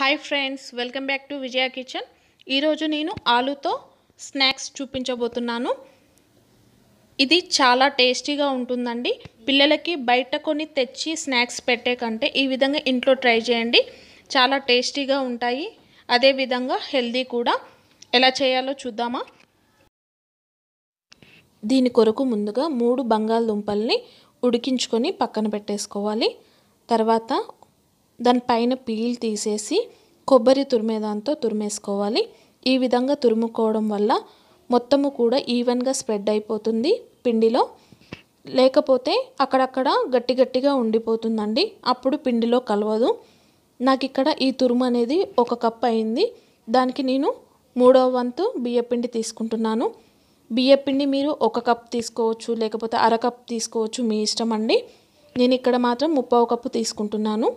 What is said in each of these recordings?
hi friends welcome back to Vijaya kitchen ఈరోజు నేను ఆలుతో snacks చూపించబోతున్నాను ఇది చాలా టేస్టీగా ఉంటుందండి పిల్లలకి బయట కొని తెచ్చి స్నాక్స్ పెట్టే కంటే ఈ విధంగా ఇంట్లో ట్రై చేయండి చాలా టేస్టీగా ఉంటాయి అదేవిధంగా హెల్దీ కూడా ఎలా చేయాలో చూద్దామా దీని కొరకు ముందుగా మూడు బంగాళదుంపల్ని ఉడికించుకొని పక్కన పెట్టేసుకోవాలి తర్వాత దానిపైన పీల్ తీసేసి కొబ్బరి తురిమేదాంతో తురిమేసుకోవాలి ఈ విధంగా తురుముకోవడం వల్ల మొత్తము కూడా ఈవెన్గా స్ప్రెడ్ అయిపోతుంది పిండిలో లేకపోతే అక్కడక్కడ గట్టి గట్టిగా ఉండిపోతుందండి అప్పుడు పిండిలో కలవదు నాకు ఇక్కడ ఈ తురుము అనేది ఒక కప్ అయింది దానికి నేను మూడవ వంతు బియ్యపిండి తీసుకుంటున్నాను బియ్యపిండి మీరు ఒక కప్ తీసుకోవచ్చు లేకపోతే అర కప్ తీసుకోవచ్చు మీ ఇష్టం అండి నేను ఇక్కడ మాత్రం ముప్పవ కప్పు తీసుకుంటున్నాను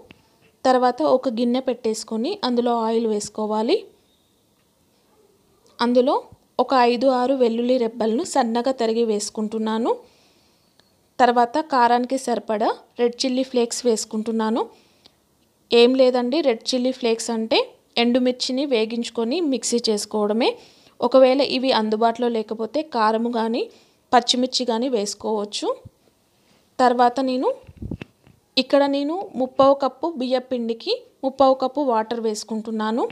తర్వాత ఒక గిన్నె పెట్టేసుకొని అందులో ఆయిల్ వేసుకోవాలి అందులో ఒక ఐదు ఆరు వెల్లుల్లి రెబ్బలను సన్నగా తరిగి వేసుకుంటున్నాను తర్వాత కారానికి సరిపడా రెడ్ చిల్లీ ఫ్లేక్స్ వేసుకుంటున్నాను ఏం లేదండి రెడ్ చిల్లీ ఫ్లేక్స్ అంటే ఎండుమిర్చిని వేగించుకొని మిక్సీ చేసుకోవడమే ఒకవేళ ఇవి అందుబాటులో లేకపోతే కారము కానీ పచ్చిమిర్చి కానీ వేసుకోవచ్చు తర్వాత నేను ఇక్కడ నేను ముప్పావు కప్పు పిండికి ముప్పావు కప్పు వాటర్ వేసుకుంటున్నాను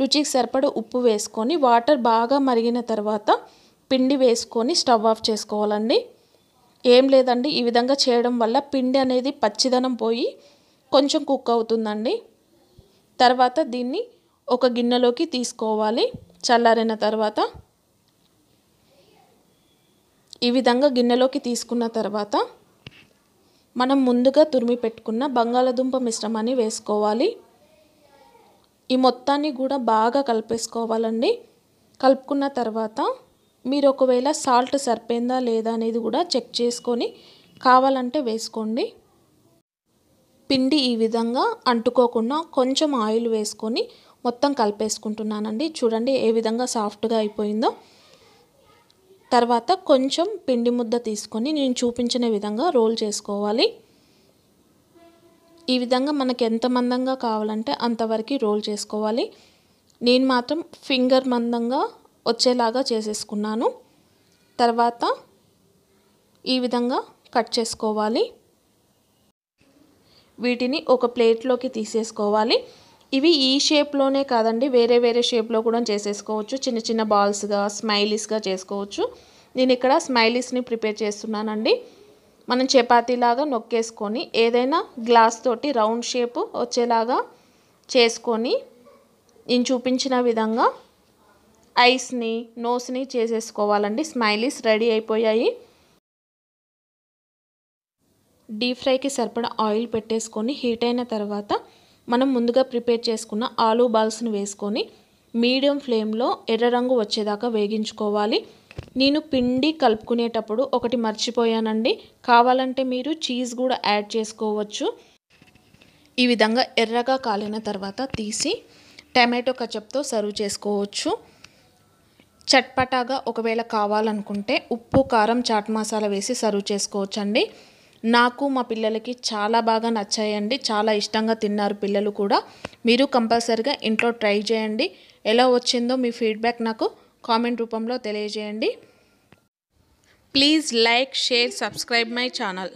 రుచికి సరిపడ ఉప్పు వేసుకొని వాటర్ బాగా మరిగిన తర్వాత పిండి వేసుకొని స్టవ్ ఆఫ్ చేసుకోవాలండి ఏం లేదండి ఈ విధంగా చేయడం వల్ల పిండి అనేది పచ్చిదనం పోయి కొంచెం కుక్ అవుతుందండి తర్వాత దీన్ని ఒక గిన్నెలోకి తీసుకోవాలి చల్లారిన తర్వాత ఈ విధంగా గిన్నెలోకి తీసుకున్న తర్వాత మనం ముందుగా తురిమి పెట్టుకున్న బంగాళదుంప మిశ్రమాన్ని వేసుకోవాలి ఈ మొత్తాన్ని కూడా బాగా కలిపేసుకోవాలండి కలుపుకున్న తర్వాత మీరు ఒకవేళ సాల్ట్ సరిపోయిందా లేదా అనేది కూడా చెక్ చేసుకొని కావాలంటే వేసుకోండి పిండి ఈ విధంగా అంటుకోకుండా కొంచెం ఆయిల్ వేసుకొని మొత్తం కలిపేసుకుంటున్నానండి చూడండి ఏ విధంగా సాఫ్ట్గా అయిపోయిందో తర్వాత కొంచెం పిండి ముద్ద తీసుకొని నేను చూపించిన విధంగా రోల్ చేసుకోవాలి ఈ విధంగా మనకి ఎంత మందంగా కావాలంటే అంతవరకు రోల్ చేసుకోవాలి నేను మాత్రం ఫింగర్ మందంగా వచ్చేలాగా చేసేసుకున్నాను తర్వాత ఈ విధంగా కట్ చేసుకోవాలి వీటిని ఒక ప్లేట్లోకి తీసేసుకోవాలి ఇవి ఈ షేప్లోనే కాదండి వేరే వేరే షేప్లో కూడా చేసేసుకోవచ్చు చిన్న చిన్న బాల్స్గా స్మైలీస్గా చేసుకోవచ్చు నేను ఇక్కడ స్మైలీస్ని ప్రిపేర్ చేస్తున్నానండి మనం చపాతీలాగా నొక్కేసుకొని ఏదైనా గ్లాస్ తోటి రౌండ్ షేప్ వచ్చేలాగా చేసుకొని నేను చూపించిన విధంగా ఐస్ని నోస్ని చేసేసుకోవాలండి స్మైలీస్ రెడీ అయిపోయాయి డీప్ ఫ్రైకి సరిపడా ఆయిల్ పెట్టేసుకొని హీట్ అయిన తర్వాత మనం ముందుగా ప్రిపేర్ చేసుకున్న ఆలూ బాల్స్ని వేసుకొని మీడియం ఫ్లేమ్లో ఎర్ర రంగు వచ్చేదాకా వేగించుకోవాలి నేను పిండి కలుపుకునేటప్పుడు ఒకటి మర్చిపోయానండి కావాలంటే మీరు చీజ్ కూడా యాడ్ చేసుకోవచ్చు ఈ విధంగా ఎర్రగా కాలిన తర్వాత తీసి టమాటో కచప్తో సర్వ్ చేసుకోవచ్చు చట్పటాగా ఒకవేళ కావాలనుకుంటే ఉప్పు కారం చాట్ మసాలా వేసి సర్వ్ చేసుకోవచ్చండి నాకు మా పిల్లలకి చాలా బాగా నచ్చాయండి చాలా ఇష్టంగా తిన్నారు పిల్లలు కూడా మీరు కంపల్సరిగా ఇంట్లో ట్రై చేయండి ఎలా వచ్చిందో మీ ఫీడ్బ్యాక్ నాకు కామెంట్ రూపంలో తెలియజేయండి please like share subscribe my channel